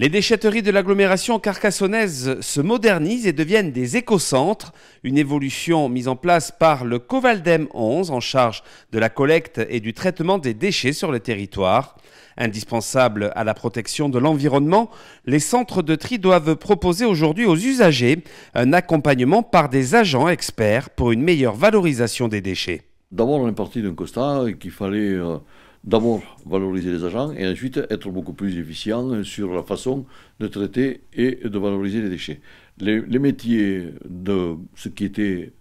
Les déchetteries de l'agglomération carcassonnaise se modernisent et deviennent des écocentres, une évolution mise en place par le Covaldem 11 en charge de la collecte et du traitement des déchets sur le territoire. Indispensable à la protection de l'environnement, les centres de tri doivent proposer aujourd'hui aux usagers un accompagnement par des agents experts pour une meilleure valorisation des déchets. D'abord, on est parti d'un constat qu'il fallait euh, d'abord valoriser les agents et ensuite être beaucoup plus efficient sur la façon de traiter et de valoriser les déchets. Les, métiers de ce qui était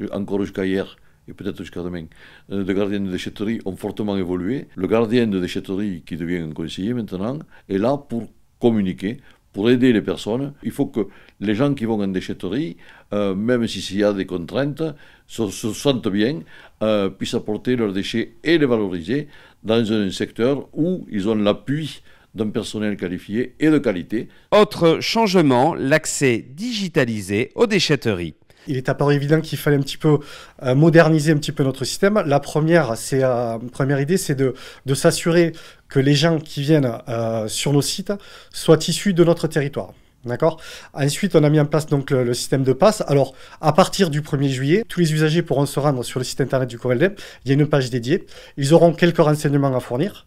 euh, encore jusqu'à hier et peut-être jusqu'à demain, euh, de gardien de déchetterie ont fortement évolué. Le gardien de déchetterie qui devient un conseiller maintenant est là pour communiquer, pour aider les personnes, il faut que les gens qui vont en déchetterie, euh, même s'il y a des contraintes, se, sentent bien, euh, puissent apporter leurs déchets et les valoriser dans un secteur où ils ont l'appui d'un personnel qualifié et de qualité. Autre changement, l'accès digitalisé aux déchetteries il est apparu évident qu'il fallait un petit peu euh, moderniser un petit peu notre système. La première, c'est euh, première idée, c'est de, s'assurer que les gens qui viennent euh, sur nos sites soient issus de notre territoire. D'accord Ensuite, on a mis en place donc le, système de passe. Alors, à partir du 1er juillet, tous les usagers pourront se rendre sur le site internet du Coveldep. Il y a une page dédiée. Ils auront quelques renseignements à fournir.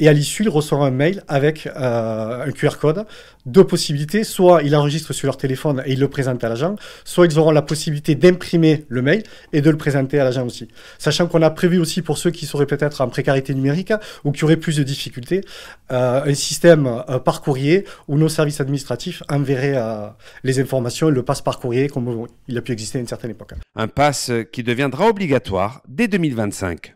Et à l'issue, ils recevront un mail avec euh, un QR code. Deux possibilités. Soit ils enregistrent sur leur téléphone et ils le présentent à l'agent, soit ils auront la possibilité d'imprimer le mail et de le présenter à l'agent aussi. Sachant qu'on a prévu aussi pour ceux qui seraient peut-être en précarité numérique ou qui auraient plus de difficultés, euh, un système euh, par courrier où nos services administratifs enverraient les informations et le passe par courrier comme il a pu exister à une certaine époque. Un passe qui deviendra obligatoire dès 2025.